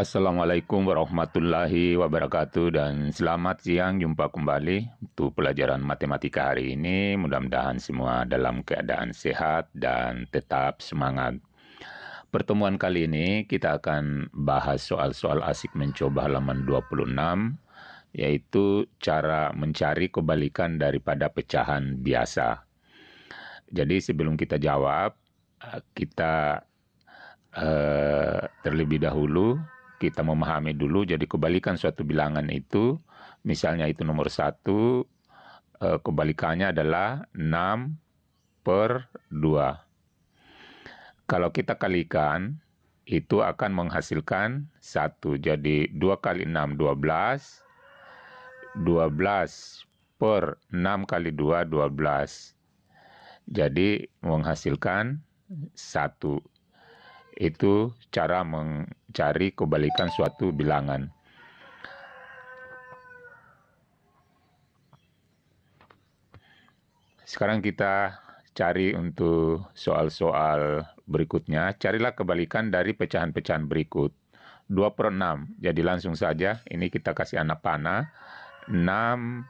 Assalamualaikum warahmatullahi wabarakatuh dan selamat siang jumpa kembali untuk pelajaran matematika hari ini. Mudah-mudahan semua dalam keadaan sehat dan tetap semangat. Pertemuan kali ini kita akan bahas soal-soal asik mencoba halaman 26 yaitu cara mencari kebalikan daripada pecahan biasa. Jadi sebelum kita jawab kita uh, terlebih dahulu kita memahami dulu jadi kebalikan suatu bilangan itu misalnya itu nomor satu eh, kebalikannya adalah 6 per 2 kalau kita kalikan itu akan menghasilkan satu jadi 2 kali 6 12 12 per 6 kali 2 12 jadi menghasilkan satu itu cara mencari kebalikan suatu bilangan. Sekarang kita cari untuk soal-soal berikutnya. Carilah kebalikan dari pecahan-pecahan berikut. 2 per 6. Jadi langsung saja ini kita kasih anak panah. 6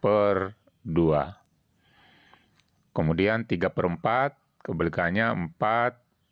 per 2. Kemudian 3 per 4. Kebalikannya 4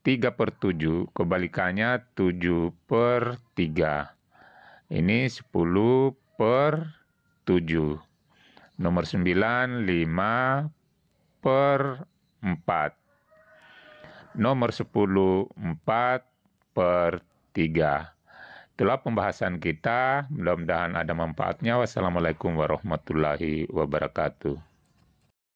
3 per 7, kebalikannya 7 per 3. Ini 10 per 7. Nomor 9, 5 per 4. Nomor 10, 4 per 3. Itulah pembahasan kita. Mudah-mudahan ada manfaatnya. Wassalamualaikum warahmatullahi wabarakatuh.